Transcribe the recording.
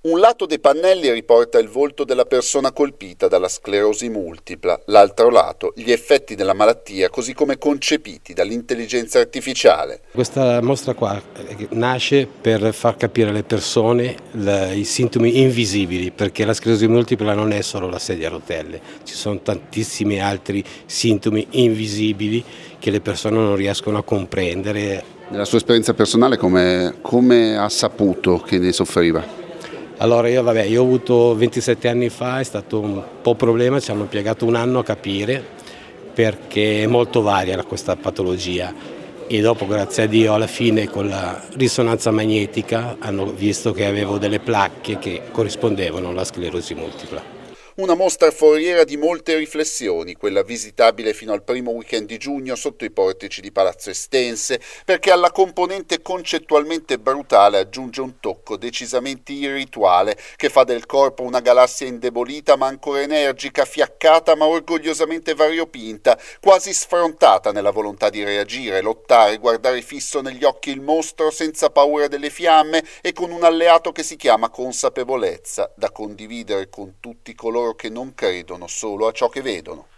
Un lato dei pannelli riporta il volto della persona colpita dalla sclerosi multipla, l'altro lato gli effetti della malattia così come concepiti dall'intelligenza artificiale. Questa mostra qua eh, nasce per far capire alle persone i sintomi invisibili, perché la sclerosi multipla non è solo la sedia a rotelle, ci sono tantissimi altri sintomi invisibili che le persone non riescono a comprendere. Nella sua esperienza personale come, come ha saputo che ne soffriva? Allora io, vabbè, io ho avuto 27 anni fa, è stato un po' problema, ci hanno piegato un anno a capire perché è molto varia questa patologia e dopo grazie a Dio alla fine con la risonanza magnetica hanno visto che avevo delle placche che corrispondevano alla sclerosi multipla. Una mostra foriera di molte riflessioni, quella visitabile fino al primo weekend di giugno sotto i portici di Palazzo Estense, perché alla componente concettualmente brutale aggiunge un tocco decisamente irrituale che fa del corpo una galassia indebolita ma ancora energica, fiaccata ma orgogliosamente variopinta, quasi sfrontata nella volontà di reagire, lottare, guardare fisso negli occhi il mostro senza paura delle fiamme e con un alleato che si chiama consapevolezza, da condividere con tutti coloro coloro che non credono solo a ciò che vedono.